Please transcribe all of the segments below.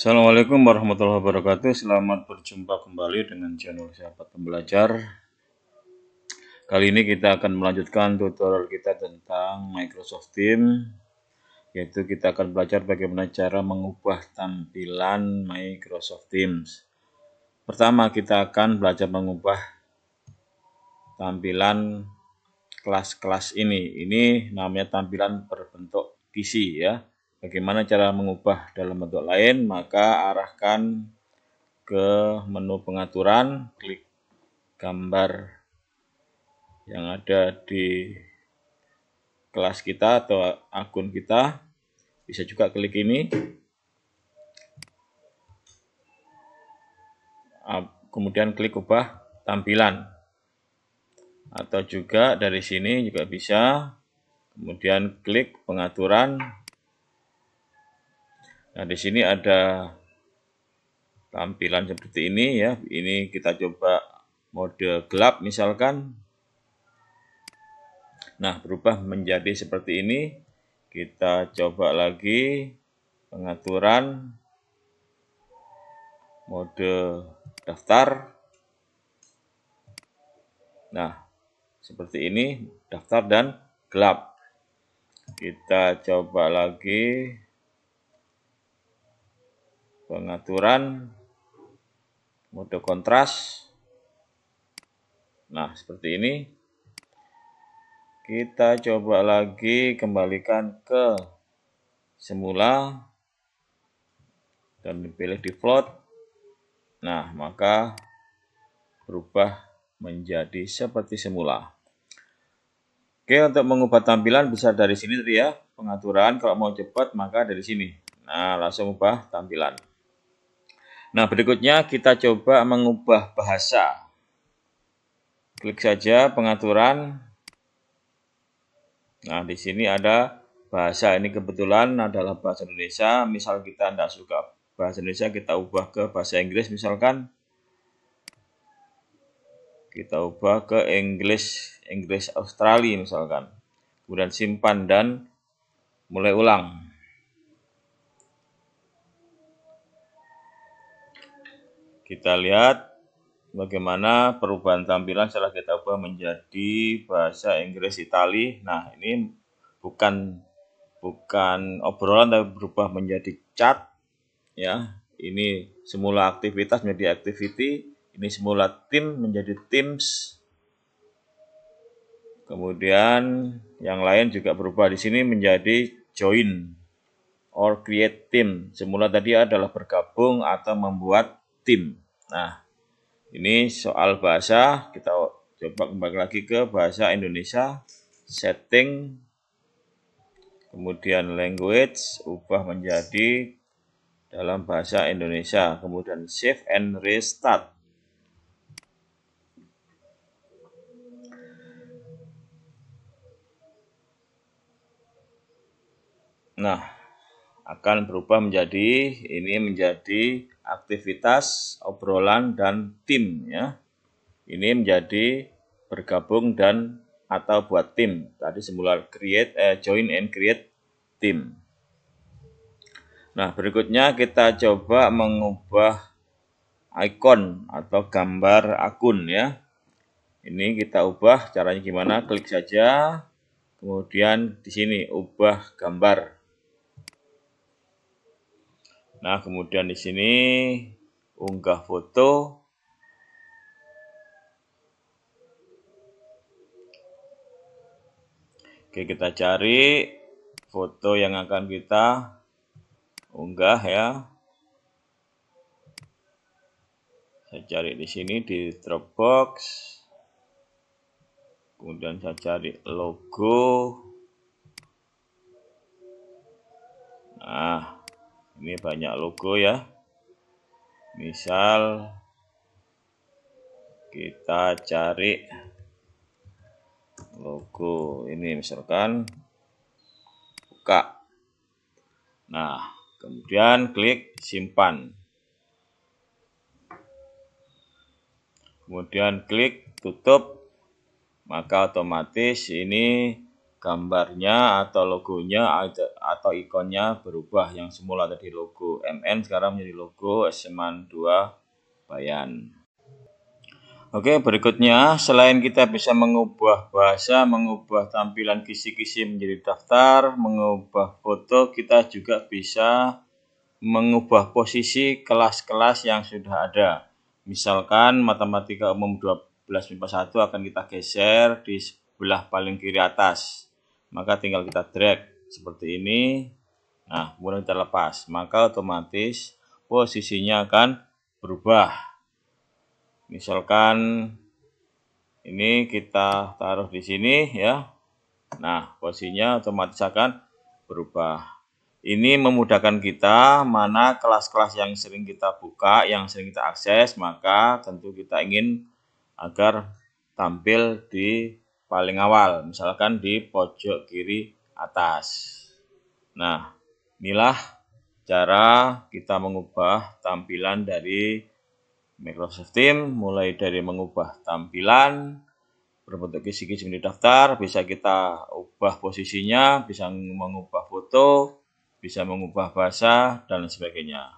Assalamualaikum warahmatullahi wabarakatuh. Selamat berjumpa kembali dengan channel Sahabat Pembelajar. Kali ini kita akan melanjutkan tutorial kita tentang Microsoft Teams yaitu kita akan belajar bagaimana cara mengubah tampilan Microsoft Teams. Pertama, kita akan belajar mengubah tampilan kelas-kelas ini. Ini namanya tampilan berbentuk PC ya bagaimana cara mengubah dalam bentuk lain, maka arahkan ke menu pengaturan, klik gambar yang ada di kelas kita atau akun kita. Bisa juga klik ini. Kemudian klik ubah tampilan. Atau juga dari sini juga bisa. Kemudian klik pengaturan Nah, di sini ada tampilan seperti ini ya. Ini kita coba mode gelap misalkan. Nah, berubah menjadi seperti ini. Kita coba lagi pengaturan mode daftar. Nah, seperti ini daftar dan gelap. Kita coba lagi pengaturan mode kontras nah seperti ini kita coba lagi kembalikan ke semula dan dipilih di float nah maka berubah menjadi seperti semula Oke untuk mengubah tampilan bisa dari sini tadi ya pengaturan kalau mau cepat maka dari sini nah langsung ubah tampilan Nah, berikutnya kita coba mengubah bahasa. Klik saja pengaturan. Nah, di sini ada bahasa. Ini kebetulan adalah bahasa Indonesia. Misal kita tidak suka bahasa Indonesia, kita ubah ke bahasa Inggris misalkan. Kita ubah ke English, English Australia misalkan. Kemudian simpan dan mulai ulang. Kita lihat bagaimana perubahan tampilan setelah kita ubah menjadi bahasa Inggris Itali. Nah, ini bukan bukan obrolan tapi berubah menjadi chat ya. Ini semula aktivitas menjadi activity, ini semula tim menjadi teams. Kemudian yang lain juga berubah di sini menjadi join or create team. Semula tadi adalah bergabung atau membuat tim. Nah, ini soal bahasa, kita coba kembali lagi ke bahasa Indonesia, setting, kemudian language, ubah menjadi dalam bahasa Indonesia, kemudian save and restart. Nah, akan berubah menjadi ini menjadi aktivitas, obrolan, dan tim. Ya. Ini menjadi bergabung dan atau buat tim. Tadi semula create, eh, join and create tim. Nah, berikutnya kita coba mengubah icon atau gambar akun ya. Ini kita ubah caranya gimana? Klik saja. Kemudian di sini ubah gambar. Nah, kemudian di sini unggah foto. Oke, kita cari foto yang akan kita unggah ya. Saya cari di sini di Dropbox. Kemudian saya cari logo. Nah, ini banyak logo ya misal kita cari logo ini misalkan buka nah kemudian klik simpan kemudian klik tutup maka otomatis ini gambarnya atau logonya atau ikonnya berubah yang semula tadi logo MN sekarang menjadi logo Seman 2 Bayan. Oke, berikutnya selain kita bisa mengubah bahasa, mengubah tampilan kisi-kisi menjadi daftar, mengubah foto, kita juga bisa mengubah posisi kelas-kelas yang sudah ada. Misalkan matematika umum 12 1 akan kita geser di sebelah paling kiri atas maka tinggal kita drag seperti ini nah kemudian kita lepas maka otomatis posisinya akan berubah misalkan ini kita taruh di sini ya nah posisinya otomatis akan berubah ini memudahkan kita mana kelas-kelas yang sering kita buka, yang sering kita akses, maka tentu kita ingin agar tampil di paling awal, misalkan di pojok kiri atas. Nah, inilah cara kita mengubah tampilan dari Microsoft Teams, mulai dari mengubah tampilan, berbentuk kisi-kisi menu daftar, bisa kita ubah posisinya, bisa mengubah foto, bisa mengubah bahasa, dan sebagainya.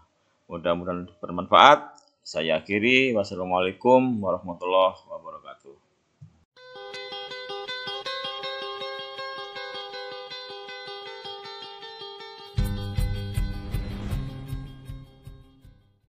Mudah-mudahan bermanfaat. Saya akhiri. Wassalamualaikum warahmatullahi wabarakatuh.